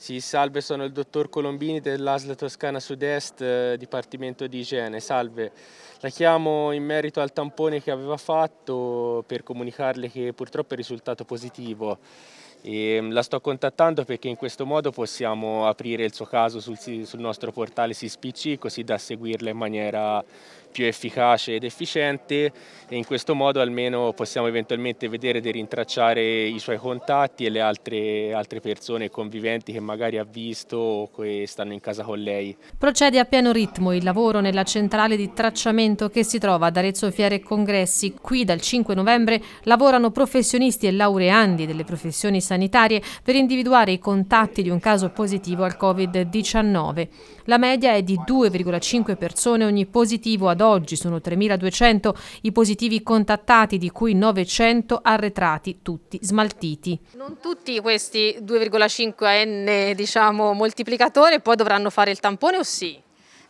Sì, salve, sono il dottor Colombini dell'ASL Toscana Sud-Est, eh, Dipartimento di Igiene. Salve, la chiamo in merito al tampone che aveva fatto per comunicarle che purtroppo è risultato positivo. E ehm, la sto contattando perché in questo modo possiamo aprire il suo caso sul, sul nostro portale SISPC così da seguirla in maniera più efficace ed efficiente e in questo modo almeno possiamo eventualmente vedere di rintracciare i suoi contatti e le altre, altre persone conviventi che magari ha visto o che stanno in casa con lei. Procede a pieno ritmo il lavoro nella centrale di tracciamento che si trova ad Arezzo Fiere Congressi. Qui dal 5 novembre lavorano professionisti e laureandi delle professioni sanitarie per individuare i contatti di un caso positivo al Covid-19. La media è di 2,5 persone ogni positivo ad oggi, sono 3.200 i positivi contattati di cui 900 arretrati, tutti smaltiti. Non tutti questi 2,5N diciamo, moltiplicatore, poi dovranno fare il tampone o sì?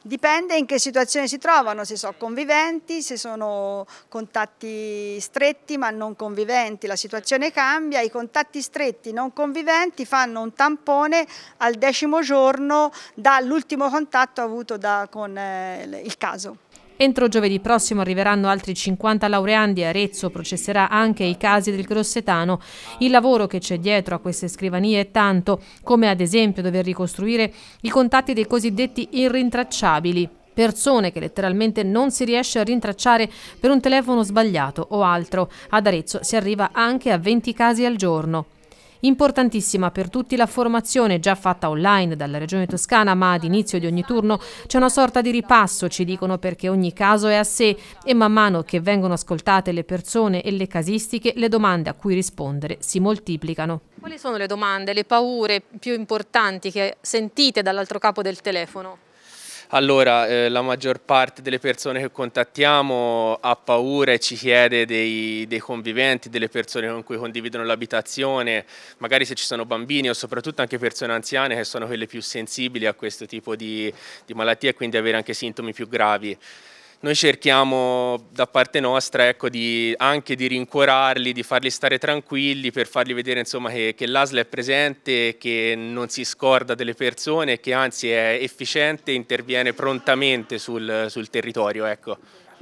Dipende in che situazione si trovano, se sono conviventi, se sono contatti stretti ma non conviventi, la situazione cambia, i contatti stretti non conviventi fanno un tampone al decimo giorno dall'ultimo contatto avuto da, con eh, il caso. Entro giovedì prossimo arriveranno altri 50 laureandi. Arezzo processerà anche i casi del Grossetano. Il lavoro che c'è dietro a queste scrivanie è tanto, come ad esempio dover ricostruire i contatti dei cosiddetti irrintracciabili persone che letteralmente non si riesce a rintracciare per un telefono sbagliato o altro. Ad Arezzo si arriva anche a 20 casi al giorno. Importantissima per tutti la formazione già fatta online dalla Regione Toscana, ma ad inizio di ogni turno c'è una sorta di ripasso, ci dicono, perché ogni caso è a sé e man mano che vengono ascoltate le persone e le casistiche, le domande a cui rispondere si moltiplicano. Quali sono le domande, le paure più importanti che sentite dall'altro capo del telefono? Allora, eh, la maggior parte delle persone che contattiamo ha paura e ci chiede dei, dei conviventi, delle persone con cui condividono l'abitazione, magari se ci sono bambini o soprattutto anche persone anziane che sono quelle più sensibili a questo tipo di, di malattie e quindi avere anche sintomi più gravi. Noi cerchiamo da parte nostra ecco, di, anche di rincuorarli, di farli stare tranquilli per fargli vedere insomma, che, che l'ASL è presente, che non si scorda delle persone, che anzi è efficiente e interviene prontamente sul, sul territorio. Ecco.